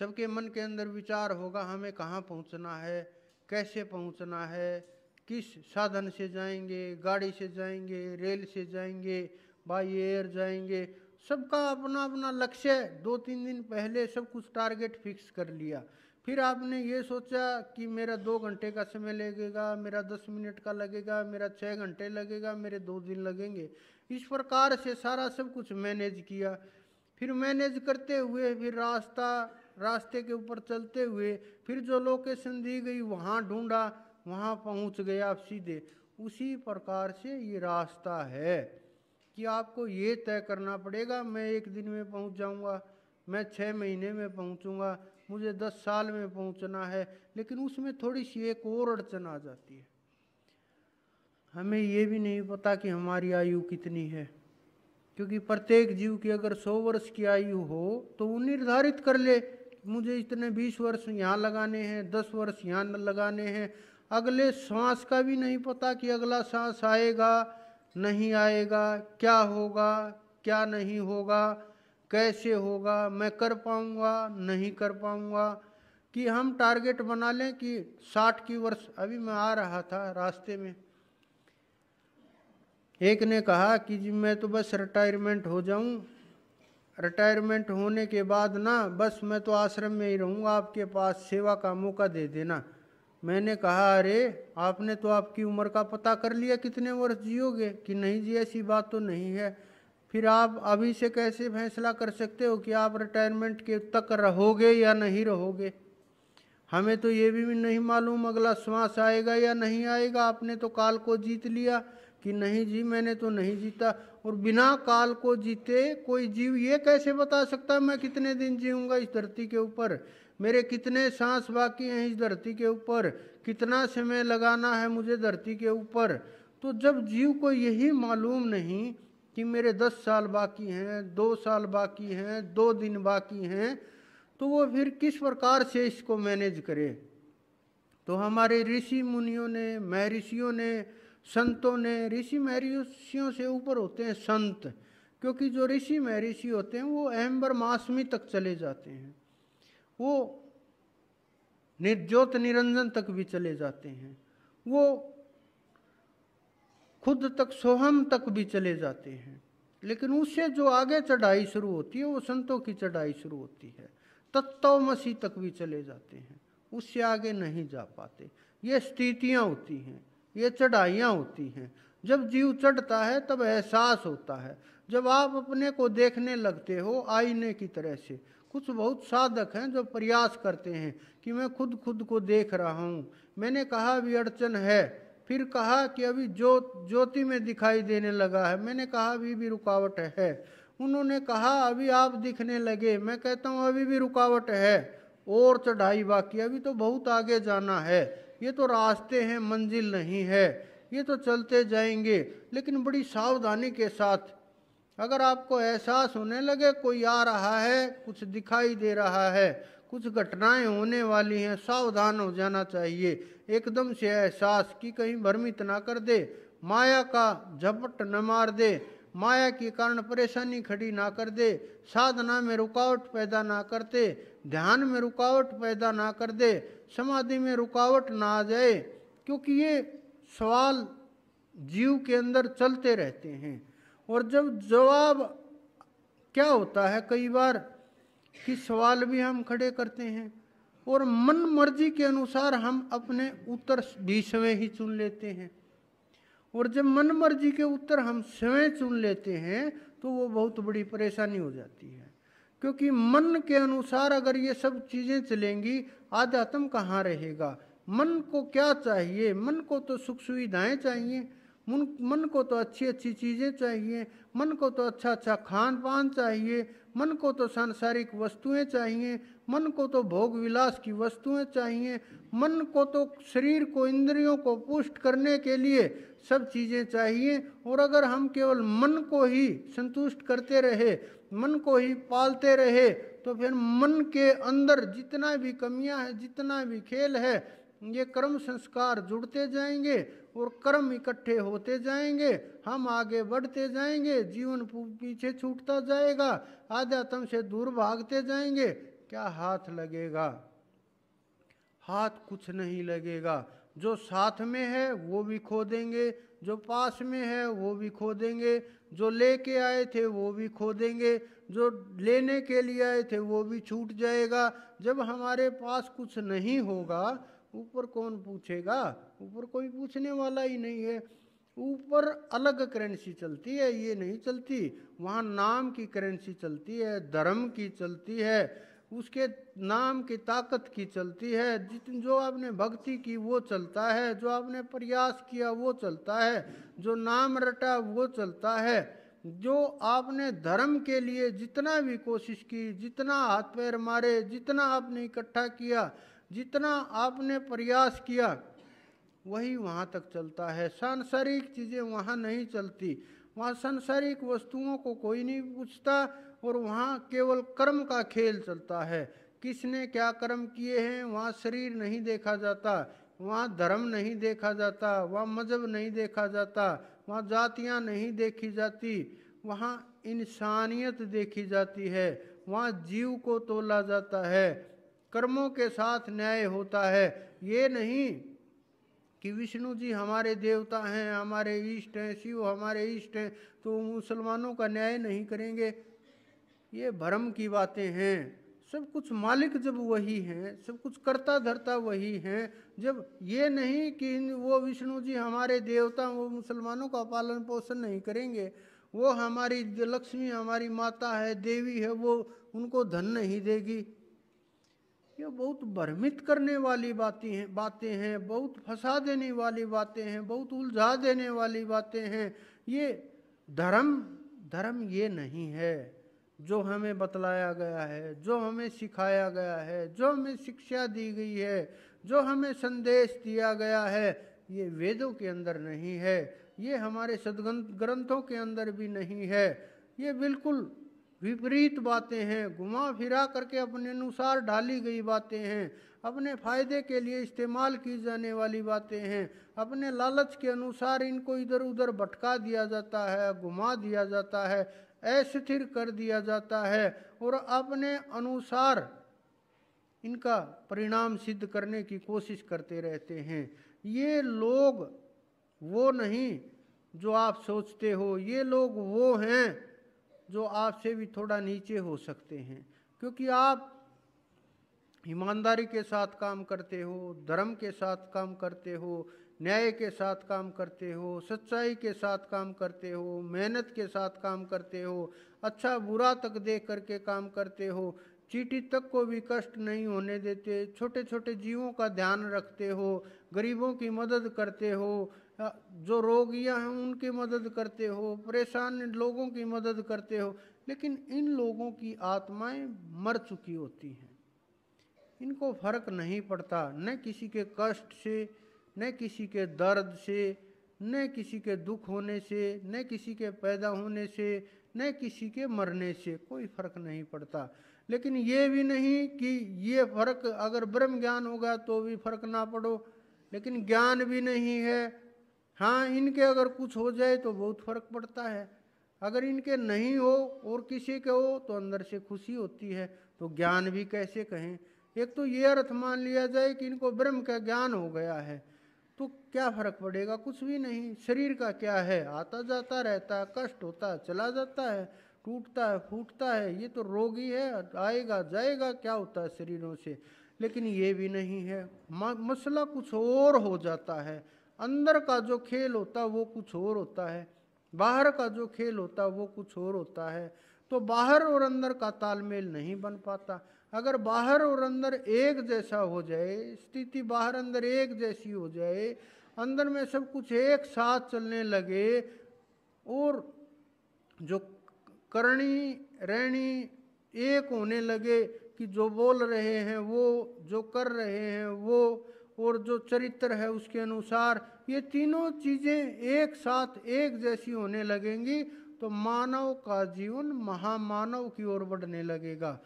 सबके मन के अंदर विचार होगा हमें कहाँ पहुँचना है कैसे पहुँचना है किस साधन से जाएंगे गाड़ी से जाएंगे रेल से जाएंगे बाई एयर जाएंगे सबका अपना अपना लक्ष्य दो तीन दिन पहले सब कुछ टारगेट फिक्स कर लिया फिर आपने ये सोचा कि मेरा दो घंटे का समय लगेगा मेरा दस मिनट का लगेगा मेरा छः घंटे लगेगा मेरे दो दिन लगेंगे इस प्रकार से सारा सब कुछ मैनेज किया फिर मैनेज करते हुए फिर रास्ता रास्ते के ऊपर चलते हुए फिर जो लोकेशन दी गई वहाँ ढूंढा वहाँ पहुँच गए आप सीधे उसी प्रकार से ये रास्ता है कि आपको ये तय करना पड़ेगा मैं एक दिन में पहुँच जाऊँगा मैं छः महीने में पहुँचूँगा मुझे दस साल में पहुँचना है लेकिन उसमें थोड़ी सी एक और अड़चन आ जाती है हमें ये भी नहीं पता कि हमारी आयु कितनी है क्योंकि प्रत्येक जीव की अगर सौ वर्ष की आयु हो तो वो निर्धारित कर ले मुझे इतने बीस वर्ष यहाँ लगाने हैं दस वर्ष यहाँ लगाने हैं अगले सांस का भी नहीं पता कि अगला सांस आएगा नहीं आएगा क्या होगा क्या नहीं होगा कैसे होगा मैं कर पाऊँगा नहीं कर पाऊँगा कि हम टारगेट बना लें कि साठ की वर्ष अभी मैं आ रहा था रास्ते में एक ने कहा कि जी मैं तो बस रिटायरमेंट हो जाऊं रिटायरमेंट होने के बाद ना बस मैं तो आश्रम में ही रहूँगा आपके पास सेवा का मौका दे देना मैंने कहा अरे आपने तो आपकी उम्र का पता कर लिया कितने वर्ष जियोगे कि नहीं जी ऐसी बात तो नहीं है फिर आप अभी से कैसे फैसला कर सकते हो कि आप रिटायरमेंट के तक रहोगे या नहीं रहोगे हमें तो ये भी नहीं मालूम अगला श्वास आएगा या नहीं आएगा आपने तो काल को जीत लिया कि नहीं जी मैंने तो नहीं जीता और बिना काल को जीते कोई जीव ये कैसे बता सकता मैं कितने दिन जीऊँगा इस धरती के ऊपर मेरे कितने सांस बाकी हैं इस धरती के ऊपर कितना समय लगाना है मुझे धरती के ऊपर तो जब जीव को यही मालूम नहीं कि मेरे दस साल बाकी हैं दो साल बाकी हैं दो दिन बाकी हैं तो वो फिर किस प्रकार से इसको मैनेज करे तो हमारे ऋषि मुनियों ने महर्षियों ने संतों ने ऋषि महर्षियों से ऊपर होते हैं संत क्योंकि जो ऋषि महर्षि होते हैं वो अहम ब्रह्माष्टमी तक चले जाते हैं वो निर्ज्योत निरंजन तक भी चले जाते हैं वो खुद तक सोहम तक भी चले जाते हैं लेकिन उससे जो आगे चढ़ाई शुरू होती है वो संतों की चढ़ाई शुरू होती है तत्व मसीह तक भी चले जाते हैं उससे आगे नहीं जा पाते ये स्थितियाँ होती हैं ये चढ़ाइयाँ होती हैं जब जीव चढ़ता है तब एहसास होता है जब आप अपने को देखने लगते हो आईने की तरह से कुछ बहुत साधक हैं जो प्रयास करते हैं कि मैं खुद खुद को देख रहा हूँ मैंने कहा अभी अड़चन है फिर कहा कि अभी जो ज्योति में दिखाई देने लगा है मैंने कहा अभी भी रुकावट है उन्होंने कहा अभी आप दिखने लगे मैं कहता हूँ अभी भी रुकावट है और चढ़ाई बाकी अभी तो बहुत आगे जाना है ये तो रास्ते हैं मंजिल नहीं है ये तो चलते जाएंगे लेकिन बड़ी सावधानी के साथ अगर आपको एहसास होने लगे कोई आ रहा है कुछ दिखाई दे रहा है कुछ घटनाएं होने वाली हैं सावधान हो जाना चाहिए एकदम से एहसास कि कहीं भ्रमित ना कर दे माया का झपट न मार दे माया के कारण परेशानी खड़ी ना कर दे साधना में रुकावट पैदा ना करते ध्यान में रुकावट पैदा ना कर दे समाधि में रुकावट ना आ जाए क्योंकि ये सवाल जीव के अंदर चलते रहते हैं और जब जवाब क्या होता है कई बार कि सवाल भी हम खड़े करते हैं और मन मर्जी के अनुसार हम अपने उत्तर बीसवें ही चुन लेते हैं और जब मन मर्जी के उत्तर हम स्वयं चुन लेते हैं तो वो बहुत बड़ी परेशानी हो जाती है क्योंकि मन के अनुसार अगर ये सब चीज़ें चलेंगी आध्यात्म कहाँ रहेगा मन को क्या चाहिए मन को तो सुख सुविधाएं चाहिए मन मन को तो अच्छी अच्छी चीज़ें चाहिए मन को तो अच्छा अच्छा खान पान चाहिए मन को तो सांसारिक वस्तुएं चाहिए मन को तो भोग विलास की वस्तुएं चाहिए मन को तो शरीर को इंद्रियों को पुष्ट करने के लिए सब चीज़ें चाहिए और अगर हम केवल मन को ही संतुष्ट करते रहे मन को ही पालते रहे तो फिर मन के अंदर जितना भी कमियां हैं जितना भी खेल है ये कर्म संस्कार जुड़ते जाएंगे और कर्म इकट्ठे होते जाएंगे हम आगे बढ़ते जाएंगे जीवन पीछे छूटता जाएगा आध्यात्म से दूर भागते जाएंगे क्या हाथ लगेगा हाथ कुछ नहीं लगेगा जो साथ में है वो भी खो देंगे जो पास में है वो भी खो देंगे जो लेके आए थे वो भी खो देंगे जो लेने के लिए आए थे वो भी छूट जाएगा जब हमारे पास कुछ नहीं होगा ऊपर कौन पूछेगा ऊपर कोई पूछने वाला ही नहीं है ऊपर अलग करेंसी चलती है ये नहीं चलती वहाँ नाम की करेंसी चलती है धर्म की चलती है उसके नाम की ताकत की चलती है जितनी जो आपने भक्ति की वो चलता है जो आपने प्रयास किया वो चलता है जो नाम रटा वो चलता है जो आपने धर्म के लिए जितना भी कोशिश की जितना हाथ पैर मारे जितना आपने इकट्ठा किया जितना आपने प्रयास किया वही वहाँ तक चलता है सांसारिक चीज़ें वहाँ नहीं चलती वहाँ सांसारिक वस्तुओं को कोई नहीं पूछता और वहाँ केवल कर्म का खेल चलता है किसने क्या कर्म किए हैं वहाँ शरीर नहीं देखा जाता वहाँ धर्म नहीं देखा जाता वहाँ मजहब नहीं देखा जाता वहाँ जातियाँ नहीं देखी जाती वहाँ इंसानियत देखी जाती है वहाँ जीव को तोला जाता है कर्मों के साथ न्याय होता है ये नहीं कि विष्णु जी हमारे देवता हैं हमारे इष्ट हैं शिव हमारे इष्ट हैं तो मुसलमानों का न्याय नहीं करेंगे ये भ्रम की बातें हैं सब कुछ मालिक जब वही हैं सब कुछ करता धरता वही हैं जब ये नहीं कि वो विष्णु जी हमारे देवता वो मुसलमानों का पालन पोषण नहीं करेंगे वो हमारी जो लक्ष्मी हमारी माता है देवी है वो उनको धन नहीं देगी ये बहुत भ्रमित करने वाली बातें हैं बातें हैं बहुत फंसा देने वाली बातें हैं बहुत उलझा देने वाली बातें हैं ये धर्म धर्म ये नहीं है जो हमें बतलाया गया है जो हमें सिखाया गया है जो हमें शिक्षा दी गई है जो हमें संदेश दिया गया है ये वेदों के अंदर नहीं है ये हमारे सदग्रंथ ग्रंथों के अंदर भी नहीं है ये बिल्कुल विपरीत बातें हैं घुमा फिरा करके अपने अनुसार ढाली गई बातें हैं अपने फायदे के लिए इस्तेमाल की जाने वाली बातें हैं अपने लालच के अनुसार इनको इधर उधर भटका दिया जाता है घुमा दिया जाता है अस्थिर कर दिया जाता है और अपने अनुसार इनका परिणाम सिद्ध करने की कोशिश करते रहते हैं ये लोग वो नहीं जो आप सोचते हो ये लोग वो हैं जो आपसे भी थोड़ा नीचे हो सकते हैं क्योंकि आप ईमानदारी के साथ काम करते हो धर्म के साथ काम करते हो न्याय के साथ काम करते हो सच्चाई के साथ काम करते हो मेहनत के साथ काम करते हो अच्छा बुरा तक देख करके काम करते हो चीटी तक को भी कष्ट नहीं होने देते छोटे छोटे जीवों का ध्यान रखते हो गरीबों की मदद करते हो जो रोगियां हैं उनकी मदद करते हो परेशान लोगों की मदद करते हो लेकिन इन लोगों की आत्माएं मर चुकी होती हैं इनको फर्क नहीं पड़ता न किसी के कष्ट से न किसी के दर्द से न किसी के दुख होने से न किसी के पैदा होने से न किसी के मरने से कोई फर्क नहीं पड़ता लेकिन ये भी नहीं कि ये फर्क अगर ब्रह्म ज्ञान होगा तो भी फर्क ना पड़ो लेकिन ज्ञान भी नहीं है हाँ इनके अगर कुछ हो जाए तो बहुत फर्क पड़ता है अगर इनके नहीं हो और किसी के हो तो अंदर से खुशी होती है तो ज्ञान भी कैसे कहें एक तो ये अर्थ मान लिया जाए कि इनको ब्रह्म का ज्ञान हो गया है तो क्या फर्क पड़ेगा कुछ भी नहीं शरीर का क्या है आता जाता रहता है कष्ट होता है चला जाता है टूटता है फूटता है ये तो रोग ही है आएगा जाएगा क्या होता है शरीरों से लेकिन ये भी नहीं है मसला कुछ और हो जाता है अंदर का जो खेल होता है वो कुछ और होता है बाहर का जो खेल होता है वो कुछ और होता है तो बाहर और अंदर का तालमेल नहीं बन पाता अगर बाहर और अंदर एक जैसा हो जाए स्थिति बाहर अंदर एक जैसी हो जाए अंदर में सब कुछ एक साथ चलने लगे और जो करणी रहनी एक होने लगे कि जो बोल रहे हैं वो जो कर रहे हैं वो और जो चरित्र है उसके अनुसार ये तीनों चीज़ें एक साथ एक जैसी होने लगेंगी तो मानव का जीवन महामानव की ओर बढ़ने लगेगा